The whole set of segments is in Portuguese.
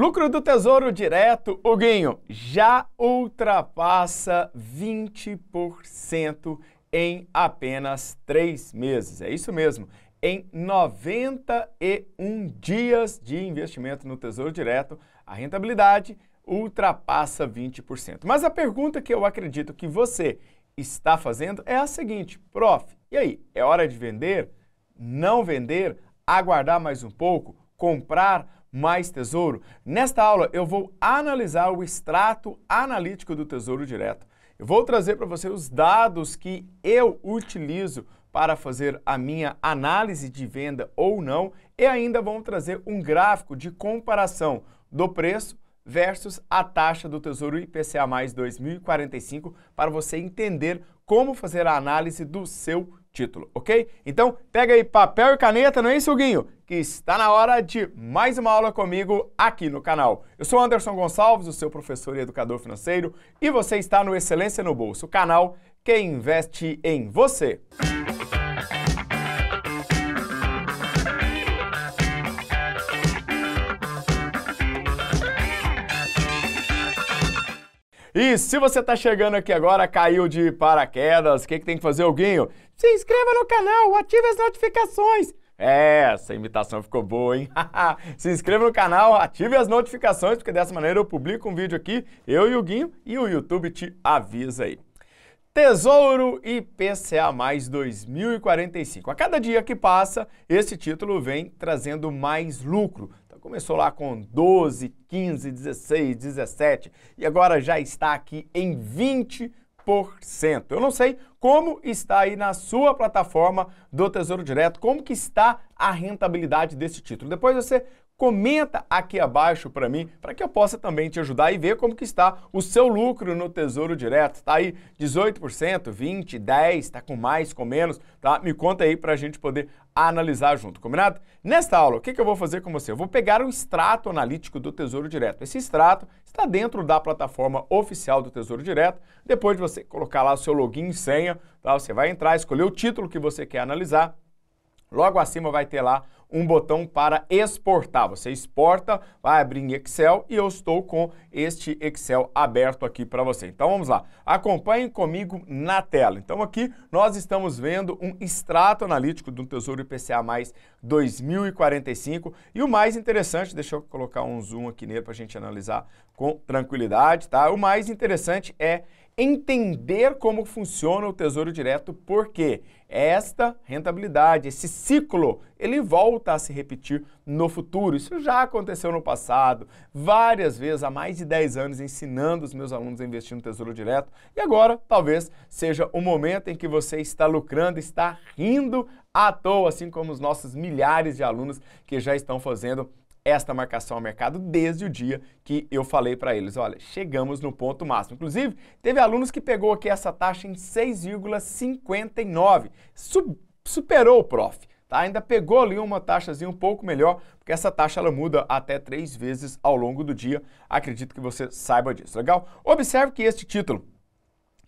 Lucro do Tesouro Direto, Huguinho, já ultrapassa 20% em apenas três meses. É isso mesmo. Em 91 dias de investimento no Tesouro Direto, a rentabilidade ultrapassa 20%. Mas a pergunta que eu acredito que você está fazendo é a seguinte, prof, e aí, é hora de vender? Não vender? Aguardar mais um pouco? Comprar? mais tesouro? Nesta aula eu vou analisar o extrato analítico do Tesouro Direto. Eu vou trazer para você os dados que eu utilizo para fazer a minha análise de venda ou não e ainda vamos trazer um gráfico de comparação do preço versus a taxa do Tesouro IPCA mais 2045 para você entender como fazer a análise do seu título, ok? Então, pega aí papel e caneta, não é isso, Guinho? Que está na hora de mais uma aula comigo aqui no canal. Eu sou Anderson Gonçalves, o seu professor e educador financeiro, e você está no Excelência no Bolso, o canal que investe em você. E se você está chegando aqui agora, caiu de paraquedas, o que, que tem que fazer, Alguinho? Se inscreva no canal, ative as notificações. É, essa imitação ficou boa, hein? Se inscreva no canal, ative as notificações, porque dessa maneira eu publico um vídeo aqui, eu e o Guinho, e o YouTube te avisa aí. Tesouro IPCA mais 2045. A cada dia que passa, esse título vem trazendo mais lucro. Então, começou lá com 12, 15, 16, 17 e agora já está aqui em 20 eu não sei como está aí na sua plataforma do Tesouro Direto, como que está a rentabilidade desse título. Depois você Comenta aqui abaixo para mim, para que eu possa também te ajudar e ver como que está o seu lucro no Tesouro Direto. tá aí 18%, 20%, 10%, tá com mais, com menos, tá? Me conta aí para a gente poder analisar junto, combinado? Nesta aula, o que, que eu vou fazer com você? Eu vou pegar o extrato analítico do Tesouro Direto. Esse extrato está dentro da plataforma oficial do Tesouro Direto. Depois de você colocar lá o seu login e senha, tá? você vai entrar, escolher o título que você quer analisar. Logo acima vai ter lá um botão para exportar. Você exporta, vai abrir em Excel e eu estou com este Excel aberto aqui para você. Então vamos lá, acompanhem comigo na tela. Então aqui nós estamos vendo um extrato analítico do Tesouro IPCA mais 2045 e o mais interessante, deixa eu colocar um zoom aqui nele para a gente analisar com tranquilidade, tá? O mais interessante é entender como funciona o Tesouro Direto, porque é esta rentabilidade, esse ciclo, ele volta a se repetir no futuro. Isso já aconteceu no passado, várias vezes, há mais de 10 anos, ensinando os meus alunos a investir no Tesouro Direto. E agora, talvez, seja o momento em que você está lucrando, está rindo à toa, assim como os nossos milhares de alunos que já estão fazendo esta marcação ao mercado desde o dia que eu falei para eles, olha, chegamos no ponto máximo. Inclusive, teve alunos que pegou aqui essa taxa em 6,59, superou o prof. Tá? Ainda pegou ali uma taxazinha um pouco melhor, porque essa taxa ela muda até três vezes ao longo do dia. Acredito que você saiba disso, legal? Observe que este título,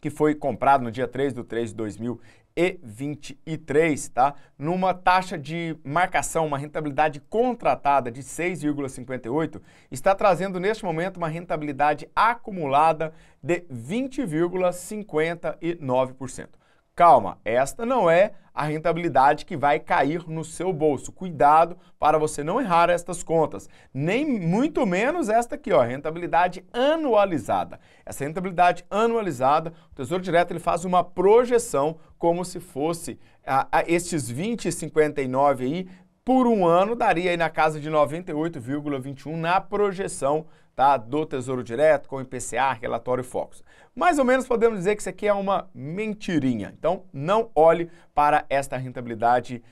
que foi comprado no dia 3 de 3 de 2023, tá? Numa taxa de marcação, uma rentabilidade contratada de 6,58, está trazendo neste momento uma rentabilidade acumulada de 20,59%. Calma, esta não é a rentabilidade que vai cair no seu bolso. Cuidado para você não errar estas contas, nem muito menos esta aqui, ó, rentabilidade anualizada. Essa rentabilidade anualizada, o Tesouro Direto ele faz uma projeção como se fosse a, a estes 20 e aí por um ano, daria aí na casa de 98,21 na projeção tá, do Tesouro Direto, com IPCA, relatório Focus. Mais ou menos podemos dizer que isso aqui é uma mentirinha. Então, não olhe para esta rentabilidade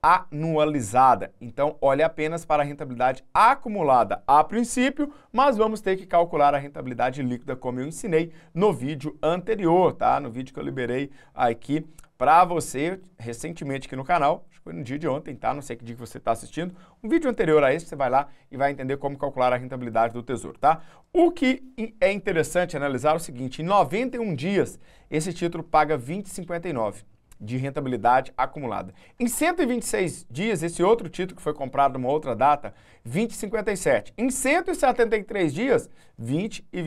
anualizada. Então, olhe apenas para a rentabilidade acumulada a princípio, mas vamos ter que calcular a rentabilidade líquida, como eu ensinei no vídeo anterior, tá? No vídeo que eu liberei aqui para você recentemente aqui no canal, foi no dia de ontem, tá? Não sei que dia que você está assistindo. Um vídeo anterior a esse, você vai lá e vai entender como calcular a rentabilidade do Tesouro, tá? O que é interessante analisar é o seguinte, em 91 dias, esse título paga 20,59 de rentabilidade acumulada. Em 126 dias, esse outro título que foi comprado numa outra data, 20,57. Em 173 dias, 20 e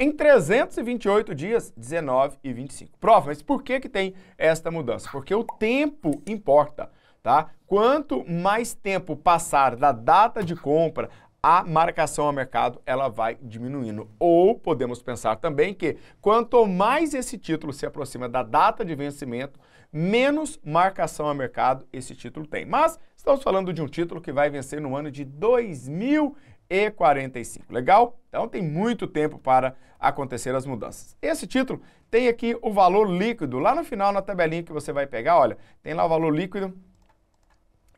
Em 328 dias, 19 e 25. Prova, mas por que, que tem esta mudança? Porque o tempo importa tá? Quanto mais tempo passar da data de compra, a marcação a mercado ela vai diminuindo. Ou podemos pensar também que quanto mais esse título se aproxima da data de vencimento, menos marcação a mercado esse título tem. Mas estamos falando de um título que vai vencer no ano de 2045. Legal? Então tem muito tempo para acontecer as mudanças. Esse título tem aqui o valor líquido. Lá no final, na tabelinha que você vai pegar, olha, tem lá o valor líquido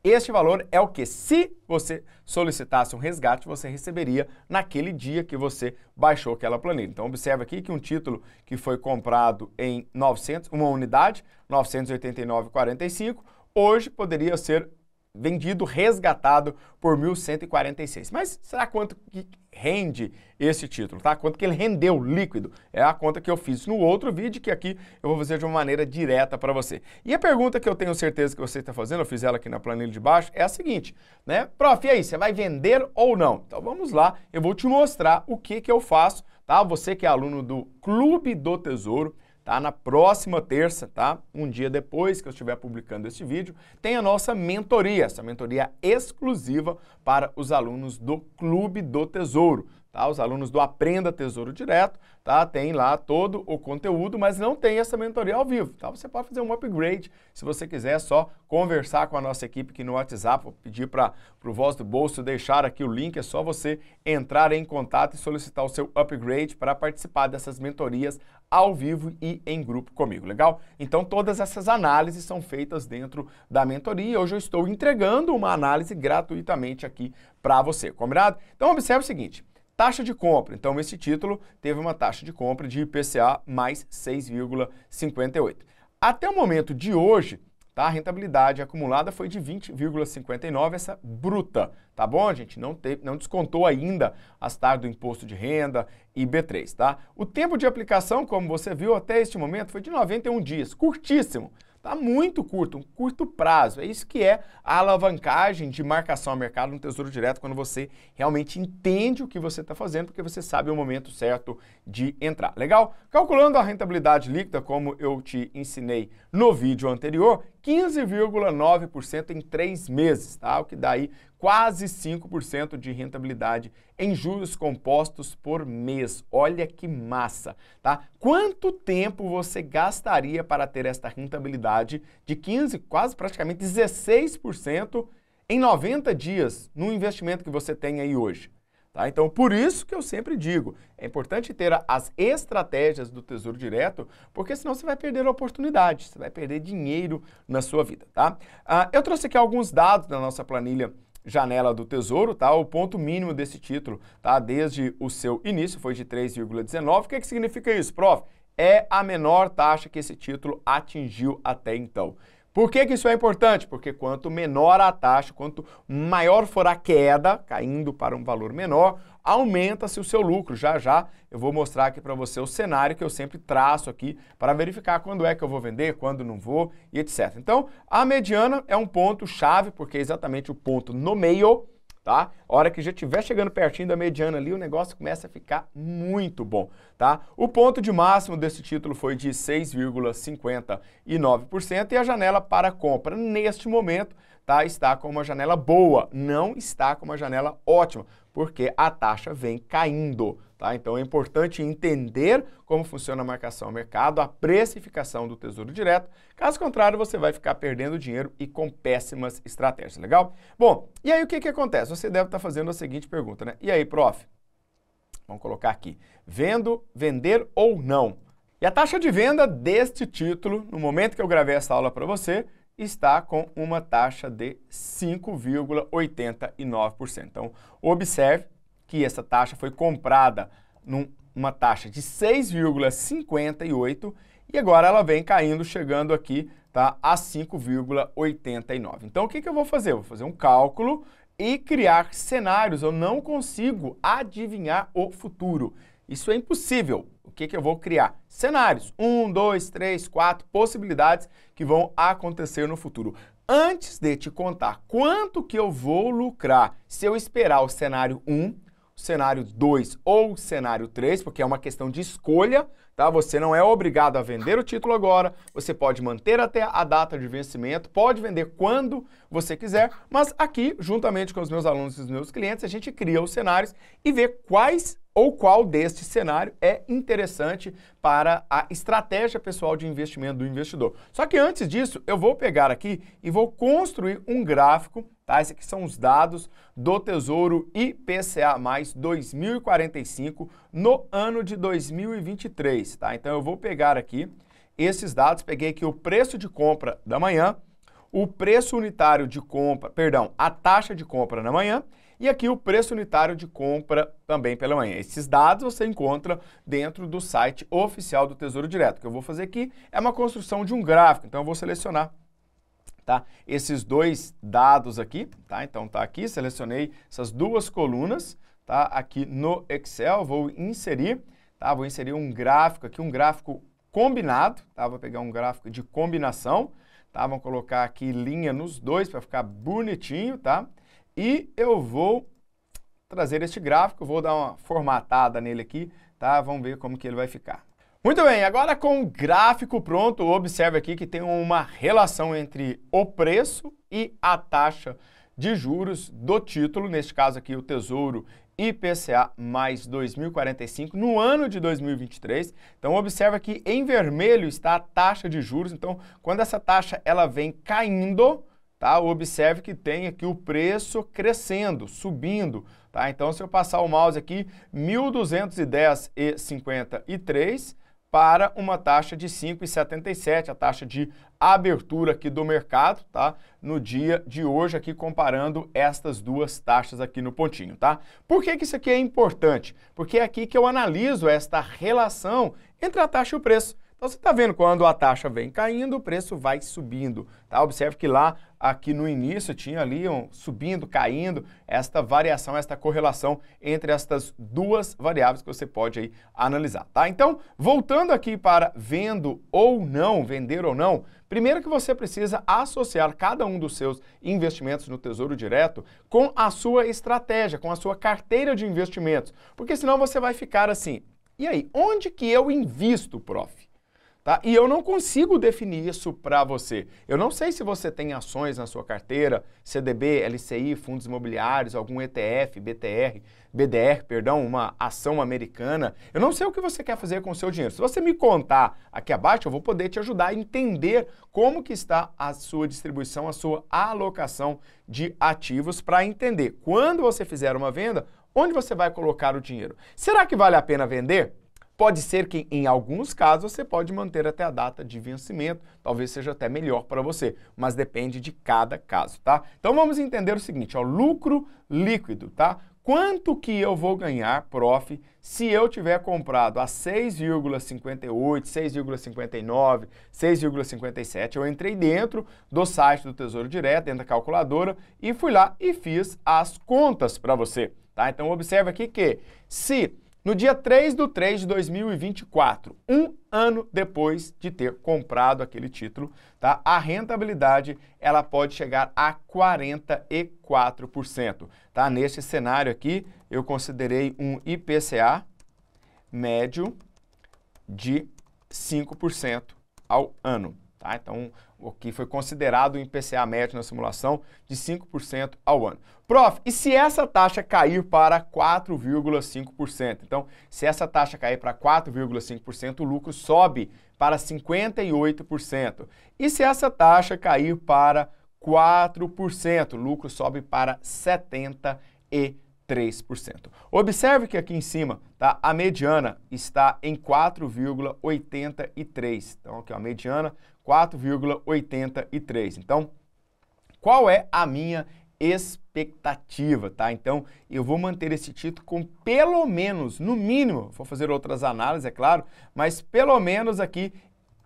este valor é o que, se você solicitasse um resgate, você receberia naquele dia que você baixou aquela planilha. Então, observe aqui que um título que foi comprado em 900, uma unidade, 989,45, hoje poderia ser vendido, resgatado por 1.146. Mas será quanto que rende esse título, tá? Quanto que ele rendeu líquido? É a conta que eu fiz no outro vídeo, que aqui eu vou fazer de uma maneira direta para você. E a pergunta que eu tenho certeza que você está fazendo, eu fiz ela aqui na planilha de baixo, é a seguinte, né? Prof, e aí, você vai vender ou não? Então vamos lá, eu vou te mostrar o que, que eu faço, tá? Você que é aluno do Clube do Tesouro, tá? Na próxima terça, tá? Um dia depois que eu estiver publicando este vídeo, tem a nossa mentoria, essa mentoria exclusiva para os alunos do Clube do Tesouro. Tá? Os alunos do Aprenda Tesouro Direto, tá? Tem lá todo o conteúdo, mas não tem essa mentoria ao vivo, tá? Você pode fazer um upgrade. Se você quiser, é só conversar com a nossa equipe aqui no WhatsApp, vou pedir para o Voz do Bolso deixar aqui o link, é só você entrar em contato e solicitar o seu upgrade para participar dessas mentorias ao vivo e em grupo comigo, legal? Então todas essas análises são feitas dentro da mentoria. Hoje eu estou entregando uma análise gratuitamente aqui para você, combinado? Então observe o seguinte, taxa de compra. Então, esse título teve uma taxa de compra de IPCA mais 6,58. Até o momento de hoje, tá? A rentabilidade acumulada foi de 20,59, essa bruta, tá bom, gente? Não, te, não descontou ainda as taxas do imposto de renda e B3, tá? O tempo de aplicação, como você viu até este momento, foi de 91 dias, curtíssimo. Está muito curto, um curto prazo. É isso que é a alavancagem de marcação ao mercado no Tesouro Direto, quando você realmente entende o que você está fazendo, porque você sabe o momento certo de entrar. Legal? Calculando a rentabilidade líquida, como eu te ensinei no vídeo anterior, 15,9% em três meses, tá? o que dá aí quase 5% de rentabilidade em juros compostos por mês. Olha que massa, tá? Quanto tempo você gastaria para ter esta rentabilidade de 15, quase praticamente 16% em 90 dias no investimento que você tem aí hoje? Tá? Então, por isso que eu sempre digo, é importante ter as estratégias do Tesouro Direto, porque senão você vai perder oportunidades, você vai perder dinheiro na sua vida. Tá? Ah, eu trouxe aqui alguns dados da nossa planilha janela do Tesouro, tá? O ponto mínimo desse título, tá? Desde o seu início foi de 3,19. O que, é que significa isso, prof? É a menor taxa que esse título atingiu até então. Por que, que isso é importante? Porque quanto menor a taxa, quanto maior for a queda, caindo para um valor menor, aumenta-se o seu lucro. Já já eu vou mostrar aqui para você o cenário que eu sempre traço aqui para verificar quando é que eu vou vender, quando não vou e etc. Então, a mediana é um ponto chave, porque é exatamente o ponto no meio tá? A hora que já estiver chegando pertinho da mediana ali, o negócio começa a ficar muito bom, tá? O ponto de máximo desse título foi de 6,59% e a janela para compra neste momento tá, está com uma janela boa, não está com uma janela ótima, porque a taxa vem caindo, Tá? Então é importante entender como funciona a marcação ao mercado, a precificação do Tesouro Direto. Caso contrário, você vai ficar perdendo dinheiro e com péssimas estratégias, legal? Bom, e aí o que, que acontece? Você deve estar fazendo a seguinte pergunta, né? E aí, prof? Vamos colocar aqui, vendo, vender ou não? E a taxa de venda deste título, no momento que eu gravei essa aula para você, está com uma taxa de 5,89%. Então, observe que essa taxa foi comprada numa taxa de 6,58 e agora ela vem caindo, chegando aqui tá, a 5,89. Então o que, que eu vou fazer? Eu vou fazer um cálculo e criar cenários. Eu não consigo adivinhar o futuro. Isso é impossível. O que, que eu vou criar? Cenários. Um, dois, três, quatro possibilidades que vão acontecer no futuro. Antes de te contar quanto que eu vou lucrar se eu esperar o cenário 1, um, cenário 2 ou cenário 3, porque é uma questão de escolha Tá? Você não é obrigado a vender o título agora, você pode manter até a data de vencimento, pode vender quando você quiser, mas aqui, juntamente com os meus alunos e os meus clientes, a gente cria os cenários e vê quais ou qual deste cenário é interessante para a estratégia pessoal de investimento do investidor. Só que antes disso, eu vou pegar aqui e vou construir um gráfico tá? Esses aqui são os dados do Tesouro IPCA mais 2045 no ano de 2023 mês, tá? Então eu vou pegar aqui esses dados, peguei aqui o preço de compra da manhã, o preço unitário de compra, perdão, a taxa de compra na manhã e aqui o preço unitário de compra também pela manhã. Esses dados você encontra dentro do site oficial do Tesouro Direto. O que eu vou fazer aqui é uma construção de um gráfico, então eu vou selecionar tá, esses dois dados aqui, tá? Então tá aqui, selecionei essas duas colunas, tá? Aqui no Excel, vou inserir Tá? Vou inserir um gráfico aqui, um gráfico combinado. Tá? Vou pegar um gráfico de combinação. Tá? Vamos colocar aqui linha nos dois para ficar bonitinho. Tá? E eu vou trazer este gráfico, vou dar uma formatada nele aqui. Tá? Vamos ver como que ele vai ficar. Muito bem, agora com o gráfico pronto, observe aqui que tem uma relação entre o preço e a taxa de juros do título, neste caso aqui o Tesouro IPCA mais 2045 no ano de 2023. Então observa que em vermelho está a taxa de juros. Então quando essa taxa ela vem caindo, tá? Observe que tem aqui o preço crescendo, subindo, tá? Então se eu passar o mouse aqui, 1210,53 para uma taxa de 5,77, a taxa de abertura aqui do mercado, tá? No dia de hoje aqui comparando estas duas taxas aqui no pontinho, tá? Por que, que isso aqui é importante? Porque é aqui que eu analiso esta relação entre a taxa e o preço. Então você está vendo quando a taxa vem caindo, o preço vai subindo. Tá? Observe que lá, aqui no início, tinha ali um subindo, caindo, esta variação, esta correlação entre estas duas variáveis que você pode aí analisar. Tá? Então, voltando aqui para vendo ou não, vender ou não, primeiro que você precisa associar cada um dos seus investimentos no Tesouro Direto com a sua estratégia, com a sua carteira de investimentos, porque senão você vai ficar assim, e aí, onde que eu invisto, prof? Tá? E eu não consigo definir isso para você. Eu não sei se você tem ações na sua carteira, CDB, LCI, fundos imobiliários, algum ETF, BTR, BDR, perdão, uma ação americana. Eu não sei o que você quer fazer com o seu dinheiro. Se você me contar aqui abaixo, eu vou poder te ajudar a entender como que está a sua distribuição, a sua alocação de ativos para entender quando você fizer uma venda, onde você vai colocar o dinheiro. Será que vale a pena vender? Pode ser que em alguns casos você pode manter até a data de vencimento, talvez seja até melhor para você, mas depende de cada caso, tá? Então vamos entender o seguinte, ó, lucro líquido, tá? Quanto que eu vou ganhar, prof, se eu tiver comprado a 6,58, 6,59, 6,57? Eu entrei dentro do site do Tesouro Direto, dentro da calculadora, e fui lá e fiz as contas para você, tá? Então observa aqui que se no dia 3 de 3 de 2024, um ano depois de ter comprado aquele título, tá? a rentabilidade ela pode chegar a 44%. Tá? Neste cenário aqui, eu considerei um IPCA médio de 5% ao ano. Tá? Então, o que foi considerado o IPCA médio na simulação, de 5% ao ano. Prof, e se essa taxa cair para 4,5%? Então, se essa taxa cair para 4,5%, o lucro sobe para 58%. E se essa taxa cair para 4%, o lucro sobe para 73%. 3%. Observe que aqui em cima tá, a mediana está em 4,83. Então, aqui ó, a mediana 4,83. Então, qual é a minha expectativa, tá? Então, eu vou manter esse título com pelo menos, no mínimo, vou fazer outras análises, é claro, mas pelo menos aqui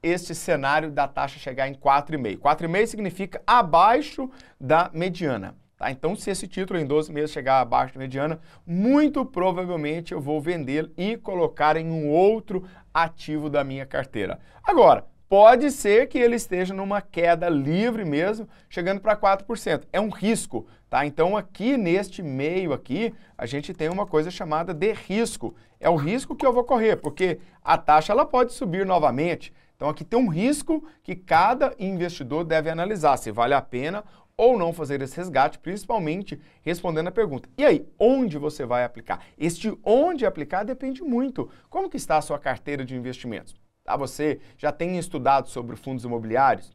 este cenário da taxa chegar em 4,5. 4,5 significa abaixo da mediana. Tá? Então, se esse título em 12 meses chegar abaixo da mediana, muito provavelmente eu vou vendê-lo e colocar em um outro ativo da minha carteira. Agora, pode ser que ele esteja numa queda livre mesmo, chegando para 4%. É um risco, tá? Então aqui neste meio aqui, a gente tem uma coisa chamada de risco. É o risco que eu vou correr, porque a taxa ela pode subir novamente. Então aqui tem um risco que cada investidor deve analisar se vale a pena ou não fazer esse resgate, principalmente respondendo a pergunta. E aí, onde você vai aplicar? Este onde aplicar depende muito. Como que está a sua carteira de investimentos? Tá? Você já tem estudado sobre fundos imobiliários?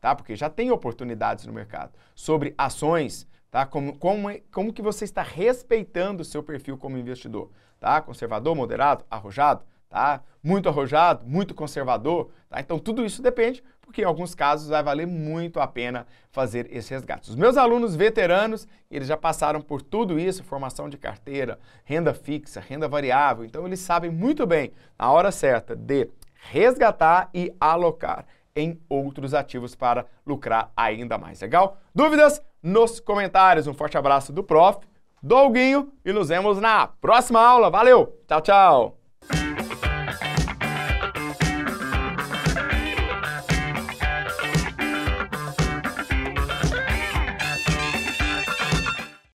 Tá? Porque já tem oportunidades no mercado. Sobre ações, tá? Como, como, é, como que você está respeitando o seu perfil como investidor, tá? Conservador, moderado, arrojado, tá? Muito arrojado, muito conservador, tá? Então tudo isso depende, porque em alguns casos vai valer muito a pena fazer esse resgate. Os meus alunos veteranos, eles já passaram por tudo isso, formação de carteira, renda fixa, renda variável, então eles sabem muito bem, na hora certa, de resgatar e alocar em outros ativos para lucrar ainda mais. Legal? Dúvidas? Nos comentários. Um forte abraço do prof. Douguinho e nos vemos na próxima aula. Valeu! Tchau, tchau!